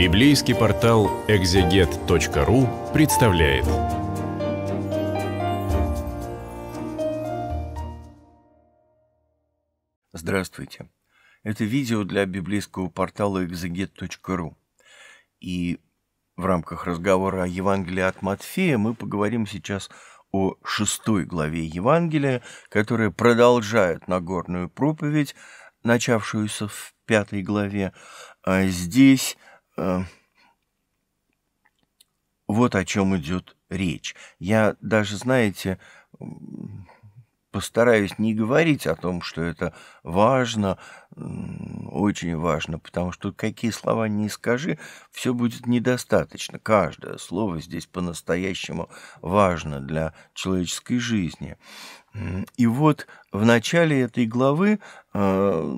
Библейский портал экзегет.ру представляет. Здравствуйте. Это видео для библейского портала экзегет.ру. И в рамках разговора о Евангелии от Матфея мы поговорим сейчас о шестой главе Евангелия, которая продолжает Нагорную проповедь, начавшуюся в пятой главе. А здесь Э, вот о чем идет речь. Я даже, знаете, постараюсь не говорить о том, что это важно, очень важно, потому что какие слова не скажи, все будет недостаточно. Каждое слово здесь по-настоящему важно для человеческой жизни. И вот в начале этой главы э,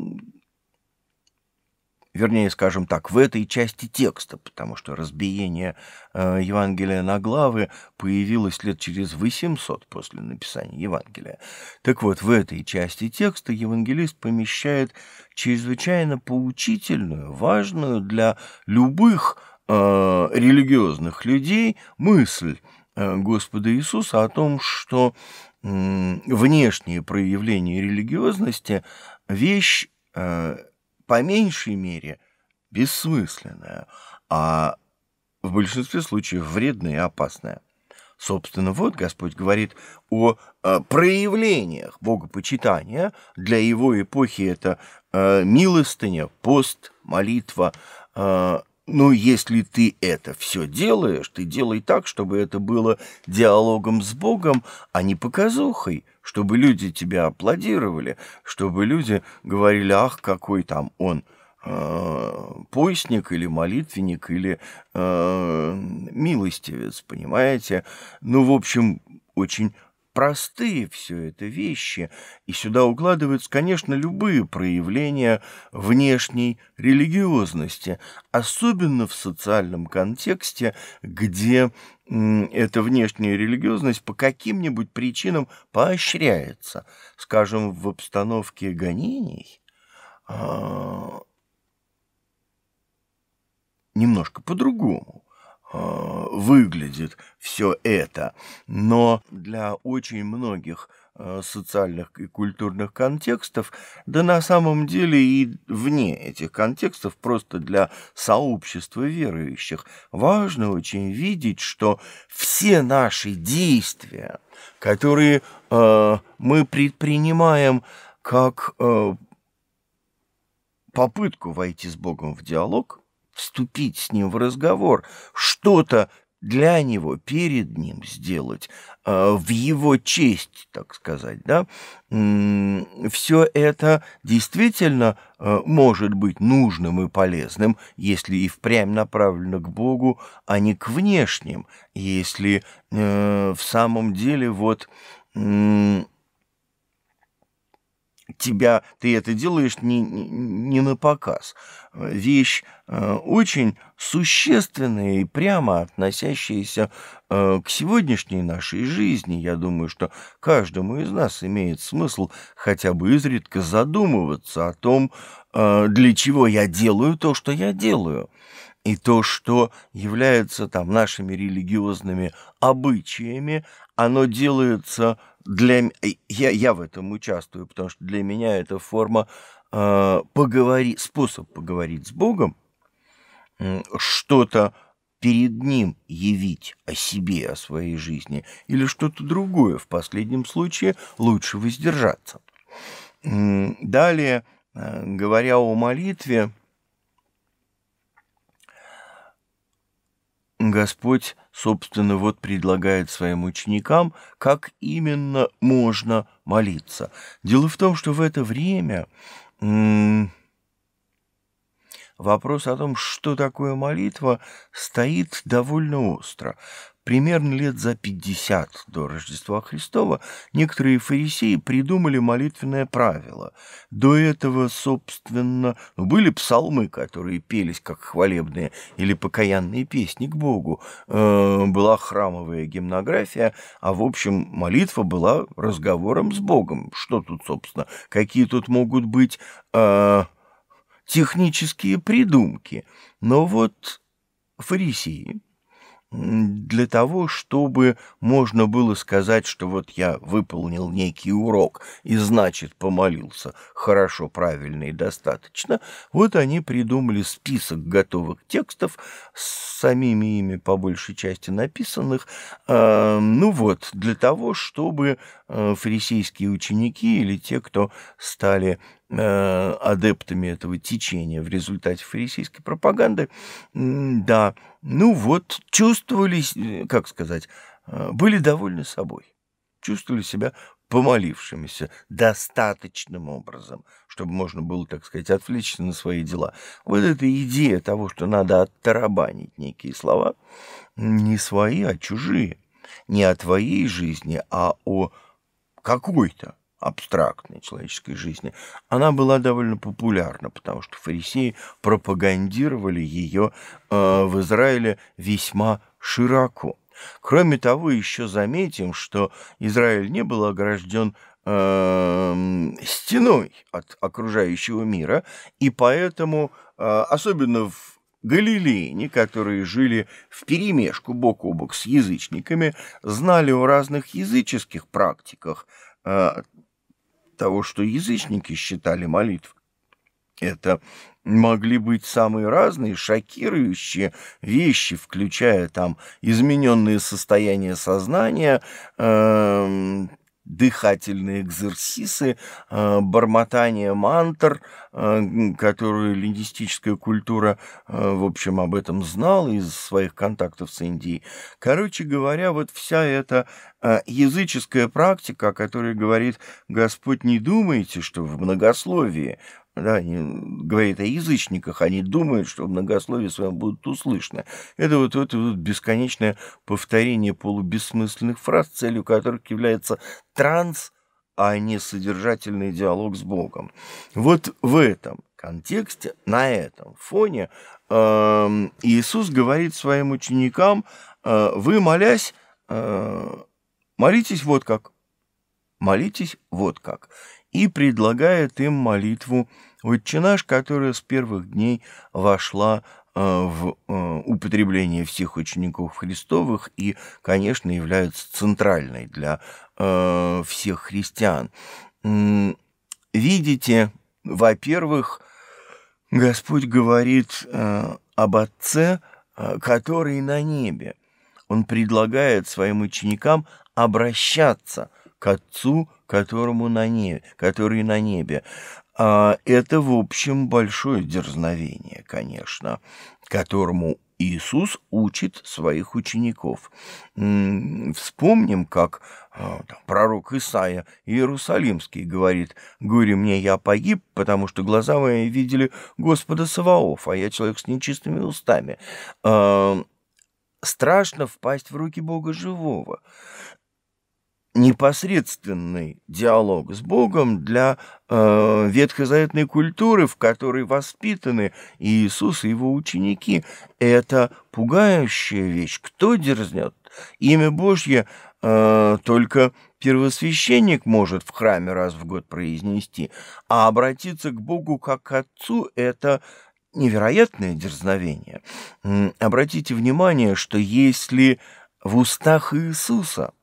вернее, скажем так, в этой части текста, потому что разбиение э, Евангелия на главы появилось лет через 800 после написания Евангелия. Так вот, в этой части текста евангелист помещает чрезвычайно поучительную, важную для любых э, религиозных людей мысль э, Господа Иисуса о том, что э, внешние проявления религиозности – вещь, э, по меньшей мере бессмысленная, а в большинстве случаев вредная и опасная. Собственно, вот Господь говорит о э, проявлениях богопочитания. Для его эпохи это э, милостыня, пост, молитва. Э, но «Ну, если ты это все делаешь, ты делай так, чтобы это было диалогом с Богом, а не показухой – чтобы люди тебя аплодировали, чтобы люди говорили, ах, какой там он э, поясник или молитвенник или э, милостивец, понимаете? Ну, в общем, очень простые все это вещи, и сюда укладываются, конечно, любые проявления внешней религиозности, особенно в социальном контексте, где эта внешняя религиозность по каким-нибудь причинам поощряется, скажем, в обстановке гонений. А, немножко по-другому Э, выглядит все это. Но для очень многих э, социальных и культурных контекстов, да на самом деле и вне этих контекстов, просто для сообщества верующих. Важно очень видеть, что все наши действия, которые э, мы предпринимаем как э, попытку войти с Богом в диалог, вступить с ним в разговор, что-то для него, перед ним сделать, э, в его честь, так сказать, да, все это действительно э, может быть нужным и полезным, если и впрямь направлено к Богу, а не к внешним, если э, в самом деле вот тебя, ты это делаешь не, не, на показ. Вещь э, очень существенная и прямо относящаяся э, к сегодняшней нашей жизни. Я думаю, что каждому из нас имеет смысл хотя бы изредка задумываться о том, э, для чего я делаю то, что я делаю и то, что является там нашими религиозными обычаями, оно делается для... Э, я, я в этом участвую, потому что для меня это форма э, поговори, способ поговорить с Богом, что-то перед Ним явить о себе, о своей жизни, или что-то другое. В последнем случае лучше воздержаться. Далее, э, говоря о молитве, Господь, собственно, вот предлагает своим ученикам, как именно можно молиться. Дело в том, что в это время вопрос о том, что такое молитва, стоит довольно остро. Примерно лет за 50 до Рождества Христова некоторые фарисеи придумали молитвенное правило. До этого, собственно, были псалмы, которые пелись как хвалебные или покаянные песни к Богу. Э, была храмовая гимнография, а в общем молитва была разговором с Богом. Что тут, собственно, какие тут могут быть э, технические придумки? Но вот фарисеи для того, чтобы можно было сказать, что вот я выполнил некий урок и, значит, помолился хорошо, правильно и достаточно, вот они придумали список готовых текстов, с самими ими по большей части написанных, э, ну вот, для того, чтобы э, фарисейские ученики или те, кто стали Э, адептами этого течения в результате фарисейской пропаганды, да, ну вот, чувствовались, э, как сказать, э, были довольны собой, чувствовали себя помолившимися достаточным образом, чтобы можно было, так сказать, отвлечься на свои дела. Вот эта идея того, что надо оттарабанить некие слова, не свои, а чужие, не о твоей жизни, а о какой-то абстрактной человеческой жизни, она была довольно популярна, потому что фарисеи пропагандировали ее э, в Израиле весьма широко. Кроме того, еще заметим, что Израиль не был огражден э, эм, стеной от окружающего мира, и поэтому, э, особенно в Галилеяне, которые жили в перемешку бок о бок с язычниками, знали о разных языческих практиках, э, того, что язычники считали молитв. Это могли быть самые разные шокирующие вещи, включая там измененные состояния сознания, эм, дыхательные экзерсисы, э, бормотание мантр, э, которую лингвистическая культура, э, в общем, об этом знала из своих контактов с Индией. Короче говоря, вот вся эта языческая практика, о которой говорит Господь, не думайте, что в многословии да, они говорят о язычниках, они думают, что многословие своем будет услышаны. Это вот, вот, вот бесконечное повторение полубессмысленных фраз, целью которых является транс, а не содержательный диалог с Богом. Вот в этом контексте, на этом фоне э, Иисус говорит своим ученикам, э, вы молясь, э, молитесь вот как. Молитесь вот как и предлагает им молитву «Отче наш», которая с первых дней вошла э, в э, употребление всех учеников Христовых и, конечно, является центральной для э, всех христиан. Видите, во-первых, Господь говорит об Отце, который на небе. Он предлагает своим ученикам обращаться – к Отцу, которому на небе, который на небе. А это, в общем, большое дерзновение, конечно, которому Иисус учит своих учеников. Вспомним, как а, пророк Исаия Иерусалимский говорит, «Горе мне, я погиб, потому что глаза мои видели Господа Саваоф, а я человек с нечистыми устами». А, страшно впасть в руки Бога живого непосредственный диалог с Богом для э, ветхозаветной культуры, в которой воспитаны и Иисус и его ученики. Это пугающая вещь. Кто дерзнет? Имя Божье э, только первосвященник может в храме раз в год произнести, а обратиться к Богу как к Отцу – это невероятное дерзновение. Обратите внимание, что если в устах Иисуса –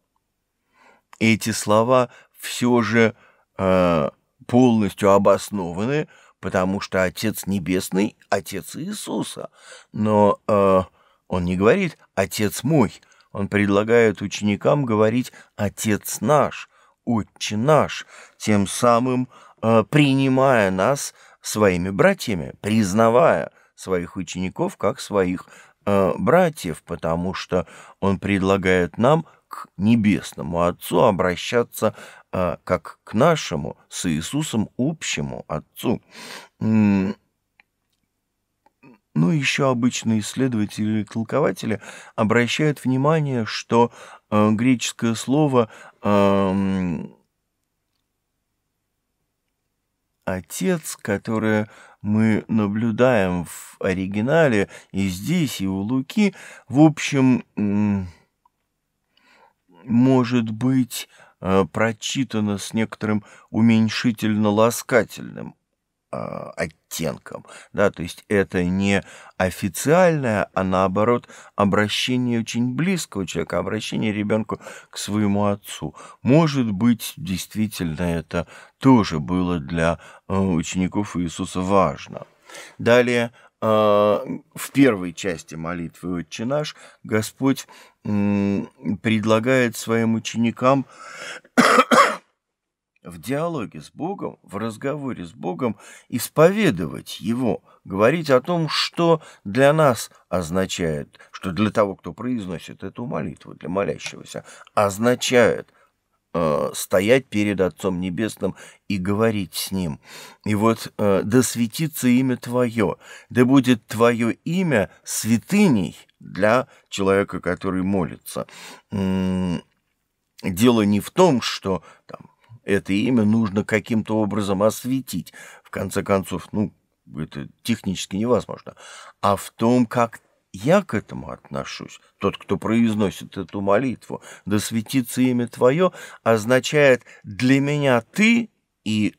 эти слова все же э, полностью обоснованы, потому что Отец Небесный — Отец Иисуса. Но э, он не говорит «Отец мой», он предлагает ученикам говорить «Отец наш», «Отче наш», тем самым э, принимая нас своими братьями, признавая своих учеников как своих э, братьев, потому что он предлагает нам – Небесному Отцу обращаться э, как к нашему, с Иисусом общему Отцу. Ну, еще обычные исследователи и толкователи обращают внимание, что э, греческое слово э, «отец», которое мы наблюдаем в оригинале и здесь, и у Луки, в общем... Э, может быть э, прочитано с некоторым уменьшительно-ласкательным э, оттенком, да, то есть это не официальное, а наоборот обращение очень близкого человека, обращение ребенку к своему отцу. Может быть, действительно это тоже было для э, учеников Иисуса важно. Далее а, в первой части молитвы «Отче наш» Господь предлагает своим ученикам в диалоге с Богом, в разговоре с Богом исповедовать Его, говорить о том, что для нас означает, что для того, кто произносит эту молитву, для молящегося, означает – Э, стоять перед Отцом Небесным и говорить с Ним. И вот э, да светится имя Твое, да будет Твое имя святыней для человека, который молится. Дело не в том, что там, это имя нужно каким-то образом осветить. В конце концов, ну, это технически невозможно. А в том, как я к этому отношусь, тот, кто произносит эту молитву, да светится имя Твое, означает для меня Ты и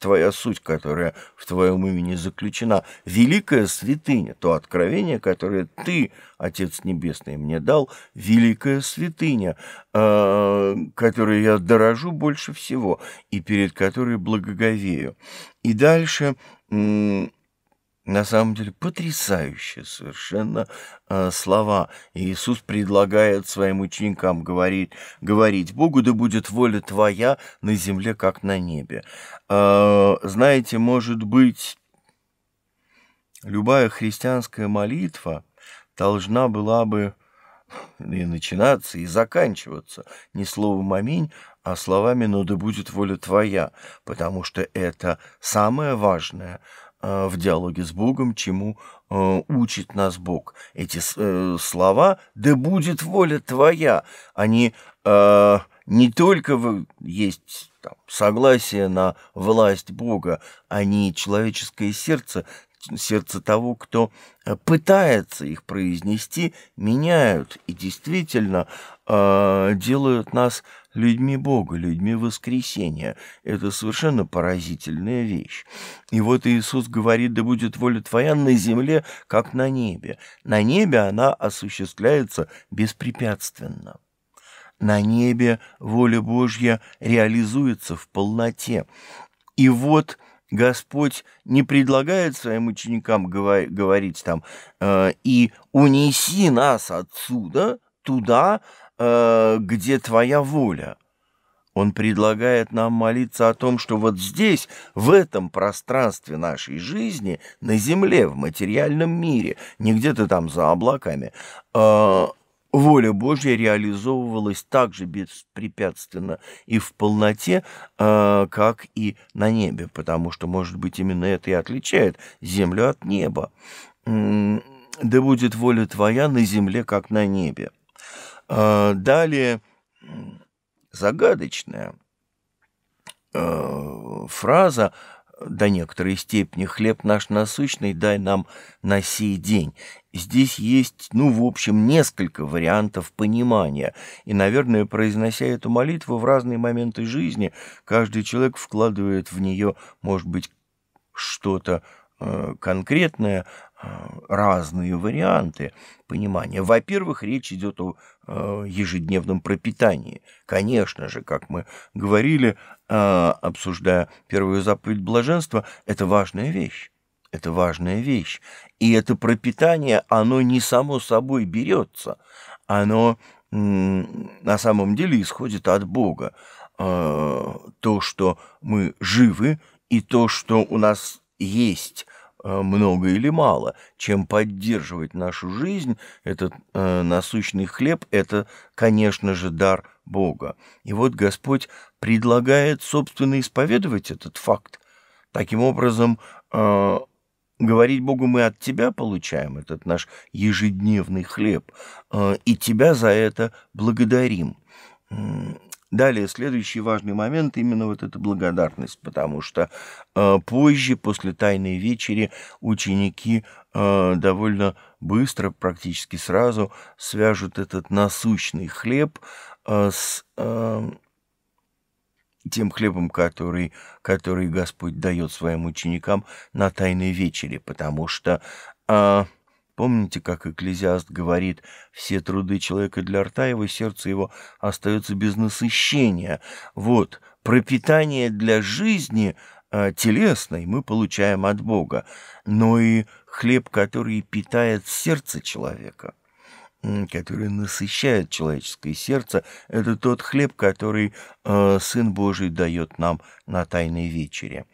твоя суть, которая в твоем имени заключена, великая святыня, то откровение, которое ты, Отец Небесный, мне дал, великая святыня, э, которой я дорожу больше всего и перед которой благоговею. И дальше на самом деле потрясающие совершенно э, слова. Иисус предлагает своим ученикам говорить, говорить Богу, да будет воля твоя на земле, как на небе. Э, знаете, может быть, любая христианская молитва должна была бы и начинаться, и заканчиваться не словом «Аминь», а словами но «Ну да будет воля твоя», потому что это самое важное – Э, в диалоге с Богом, чему э, учит нас Бог. Эти э, слова «да будет воля твоя», они не только есть там, согласие на власть Бога, они человеческое сердце сердце того, кто э, пытается их произнести, меняют и действительно э, делают нас людьми Бога, людьми воскресения. Это совершенно поразительная вещь. И вот Иисус говорит, да будет воля твоя на земле, как на небе. На небе она осуществляется беспрепятственно. На небе воля Божья реализуется в полноте. И вот Господь не предлагает своим ученикам говорить там э, «и унеси нас отсюда туда, э, где твоя воля». Он предлагает нам молиться о том, что вот здесь, в этом пространстве нашей жизни, на земле, в материальном мире, не где-то там за облаками, э, воля Божья реализовывалась так же беспрепятственно и в полноте, а, как и на небе, потому что, может быть, именно это и отличает землю от неба. «Да будет воля твоя на земле, как на небе». А, далее загадочная а, фраза до некоторой степени хлеб наш насущный дай нам на сей день. Здесь есть, ну, в общем, несколько вариантов понимания. И, наверное, произнося эту молитву в разные моменты жизни, каждый человек вкладывает в нее, может быть, что-то э, конкретное, Э, разные варианты понимания. Во-первых, речь идет о э, ежедневном пропитании. Конечно же, как мы говорили, э, обсуждая первую заповедь блаженства, это важная вещь. Это важная вещь. И это пропитание, оно не само собой берется. Оно на самом деле исходит от Бога. То, что мы живы, и то, что у нас есть Э, много или мало, чем поддерживать нашу жизнь, этот э, насущный хлеб – это, конечно же, дар Бога. И вот Господь предлагает, собственно, исповедовать этот факт. Таким образом, э, говорить Богу, мы от Тебя получаем этот наш ежедневный хлеб, э, и Тебя за это благодарим. Далее, следующий важный момент именно вот эта благодарность, потому что э, позже, после Тайной вечери, ученики э, довольно быстро, практически сразу свяжут этот насущный хлеб э, с... Э, тем хлебом, который, который Господь дает своим ученикам на Тайной вечере, потому что... Э, Помните, как Экклезиаст говорит, все труды человека для рта его, сердце его остается без насыщения. Вот, пропитание для жизни э, телесной мы получаем от Бога, но и хлеб, который питает сердце человека, который насыщает человеческое сердце, это тот хлеб, который э, Сын Божий дает нам на Тайной вечере.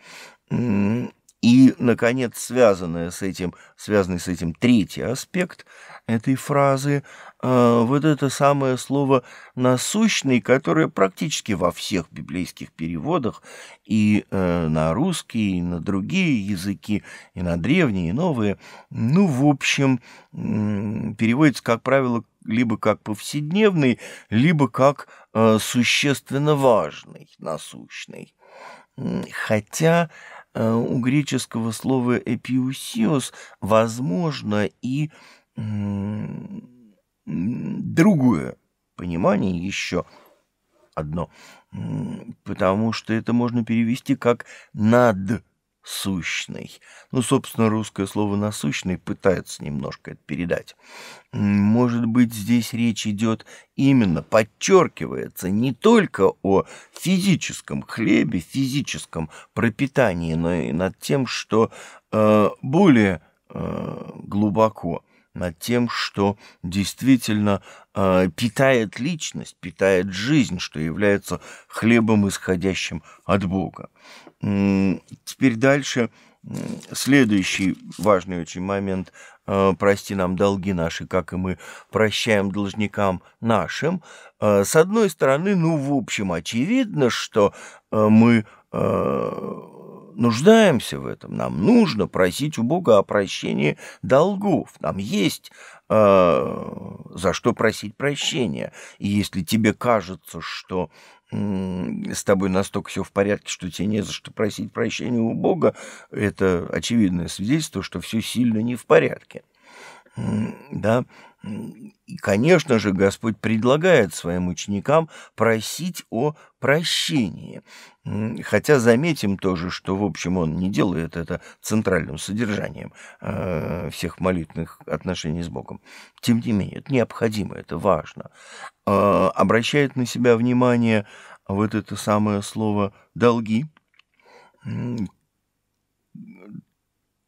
И, наконец, связанное с этим, связанный с этим третий аспект этой фразы, э, вот это самое слово «насущный», которое практически во всех библейских переводах и э, на русский, и на другие языки, и на древние, и новые, ну, в общем, э, переводится, как правило, либо как повседневный, либо как э, существенно важный, насущный. Хотя Э, у греческого слова «эпиусиос» возможно и другое понимание еще одно, потому что это можно перевести как «над сущный, Ну, собственно, русское слово «насущный» пытается немножко это передать. Может быть, здесь речь идет именно, подчеркивается, не только о физическом хлебе, физическом пропитании, но и над тем, что э, более э, глубоко над тем, что действительно э, питает личность, питает жизнь, что является хлебом, исходящим от Бога. Теперь дальше следующий важный очень момент. Э, прости нам долги наши, как и мы прощаем должникам нашим. Э, с одной стороны, ну, в общем, очевидно, что э, мы нуждаемся в этом. Нам нужно просить у Бога о прощении долгов. Нам есть за что просить прощения. И если тебе кажется, что с тобой настолько все в порядке, что тебе не за что просить прощения у Бога, это очевидное свидетельство, что все сильно не в порядке да, и, конечно же, Господь предлагает своим ученикам просить о прощении. Хотя заметим тоже, что, в общем, он не делает это центральным содержанием э, всех молитвенных отношений с Богом. Тем не менее, это необходимо, это важно. А, обращает на себя внимание вот это самое слово «долги»,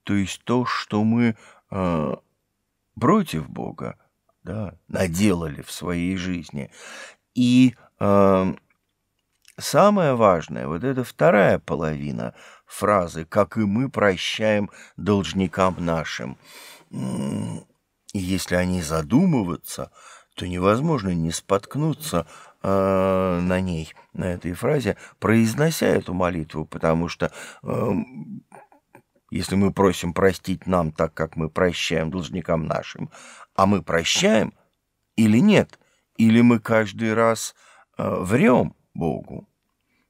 то есть то, что мы э, против Бога, да, наделали в своей жизни. И э, самое важное, вот эта вторая половина фразы, как и мы прощаем должникам нашим. И если они задумываются, то невозможно не споткнуться э, на ней, на этой фразе, произнося эту молитву, потому что э, если мы просим простить нам так, как мы прощаем должникам нашим, а мы прощаем или нет, или мы каждый раз э, врем Богу,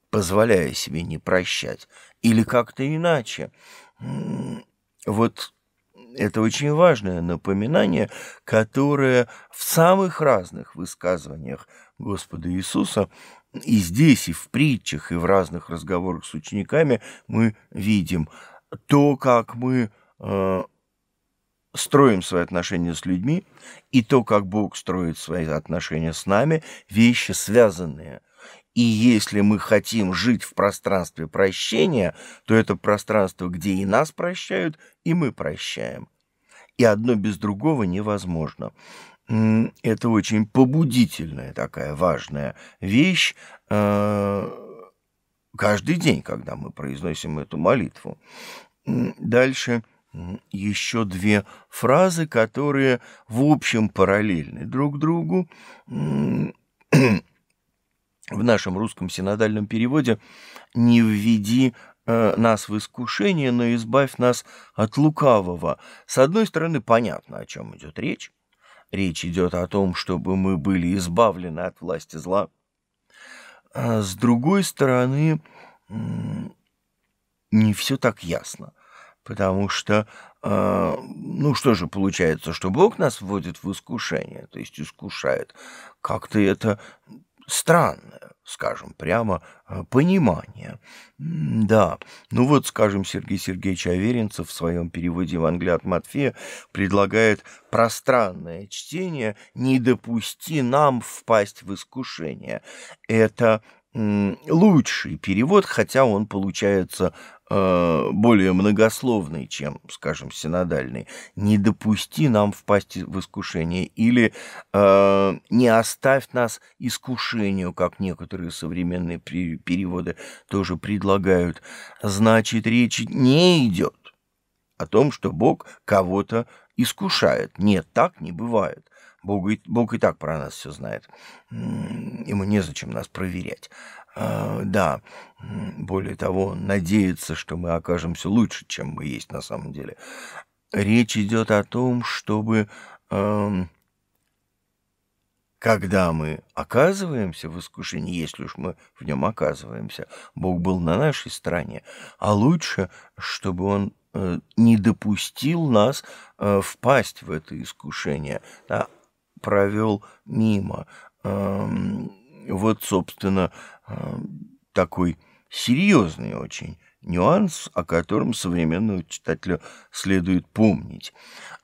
позволяя себе не прощать, или как-то иначе. Вот это очень важное напоминание, которое в самых разных высказываниях Господа Иисуса и здесь, и в притчах, и в разных разговорах с учениками мы видим – то, как мы э, строим свои отношения с людьми, и то, как Бог строит свои отношения с нами, вещи связанные. И если мы хотим жить в пространстве прощения, то это пространство, где и нас прощают, и мы прощаем. И одно без другого невозможно. Это очень побудительная такая важная вещь. Э, каждый день, когда мы произносим эту молитву. Дальше еще две фразы, которые в общем параллельны друг другу. В нашем русском синодальном переводе «не введи э, нас в искушение, но избавь нас от лукавого». С одной стороны, понятно, о чем идет речь. Речь идет о том, чтобы мы были избавлены от власти зла – а с другой стороны, не все так ясно, потому что, а, ну что же получается, что Бог нас вводит в искушение, то есть искушает. Как-то это странное, скажем прямо, э, понимание. Да, ну вот, скажем, Сергей Сергеевич Аверинцев в своем переводе в Англии от Матфея предлагает пространное чтение «Не допусти нам впасть в искушение». Это лучший перевод, хотя он получается э, более многословный, чем, скажем, синодальный. «Не допусти нам впасть в искушение» или э, «Не оставь нас искушению», как некоторые современные переводы тоже предлагают. Значит, речь не идет о том, что Бог кого-то искушает. Нет, так не бывает. Бог и, Бог и так про нас все знает. Ему незачем нас проверять. А, да, более того, надеется, что мы окажемся лучше, чем мы есть на самом деле. Речь идет о том, чтобы... Э, когда мы оказываемся в искушении, если уж мы в нем оказываемся, Бог был на нашей стороне, а лучше, чтобы Он э, не допустил нас э, впасть в это искушение, да, провел мимо. Эм, вот, собственно, э, такой серьезный очень нюанс, о котором современному читателю следует помнить.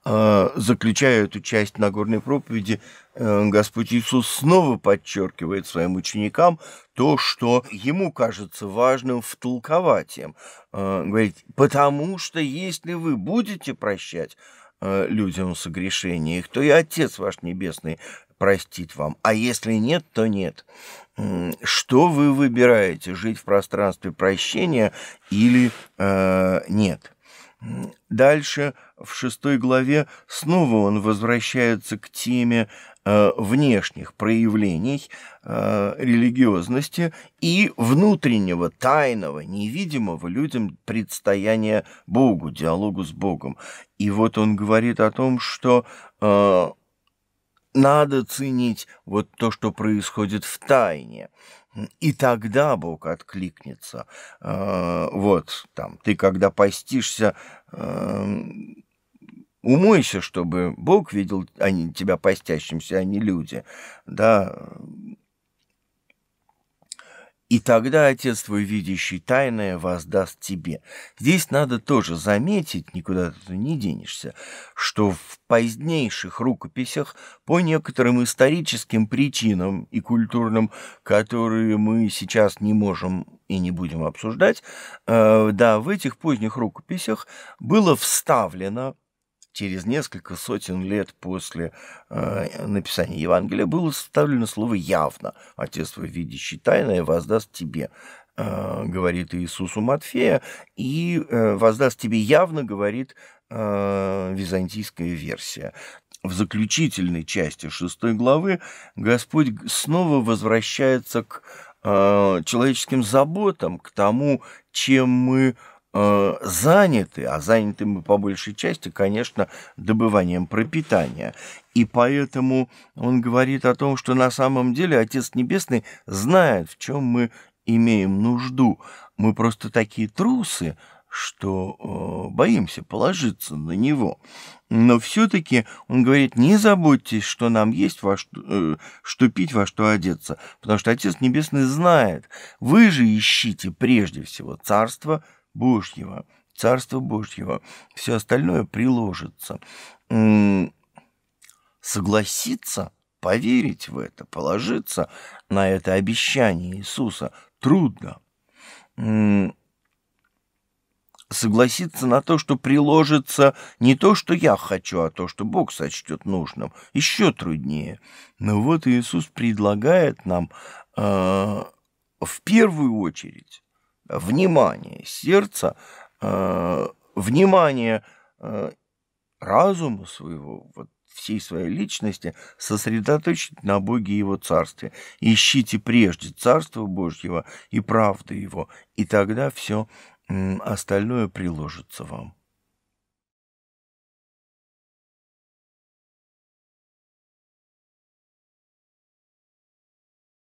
Э, заключая эту часть Нагорной проповеди, э, Господь Иисус снова подчеркивает своим ученикам то, что ему кажется важным втолковать им. Говорит, потому что если вы будете прощать, Э, людям согрешениях, то и Отец ваш Небесный простит вам. А если нет, то нет. Что вы выбираете, жить в пространстве прощения или э, нет? Дальше в шестой главе снова он возвращается к теме Э, внешних проявлений э, религиозности и внутреннего, тайного, невидимого людям предстояния Богу, диалогу с Богом. И вот он говорит о том, что э, надо ценить вот то, что происходит в тайне. И тогда Бог откликнется. Вот, там, ты когда постишься, Умойся, чтобы Бог видел они, а тебя постящимся, а не люди. Да. И тогда Отец твой, видящий тайное, воздаст тебе. Здесь надо тоже заметить, никуда ты не денешься, что в позднейших рукописях по некоторым историческим причинам и культурным, которые мы сейчас не можем и не будем обсуждать, э, да, в этих поздних рукописях было вставлено через несколько сотен лет после э, написания Евангелия было составлено слово «явно». «Отец твой, видящий тайное, воздаст тебе», э, говорит Иисусу Матфея, и э, «воздаст тебе явно», говорит э, византийская версия. В заключительной части шестой главы Господь снова возвращается к э, человеческим заботам, к тому, чем мы Э, заняты, а заняты мы по большей части, конечно, добыванием пропитания. И поэтому он говорит о том, что на самом деле Отец Небесный знает, в чем мы имеем нужду. Мы просто такие трусы, что э, боимся положиться на него. Но все-таки он говорит, не заботьтесь, что нам есть, во что, э, что пить, во что одеться, потому что Отец Небесный знает, вы же ищите прежде всего Царство – Божьего, Царства Божьего, все остальное приложится. Согласиться, поверить в это, положиться на это обещание Иисуса трудно. Согласиться на то, что приложится не то, что я хочу, а то, что Бог сочтет нужным, еще труднее. Но вот Иисус предлагает нам э, в первую очередь внимание сердца, э, внимание э, разума своего, вот всей своей личности сосредоточить на Боге и Его Царстве. Ищите прежде Царство Божьего и правды Его, и тогда все остальное приложится вам.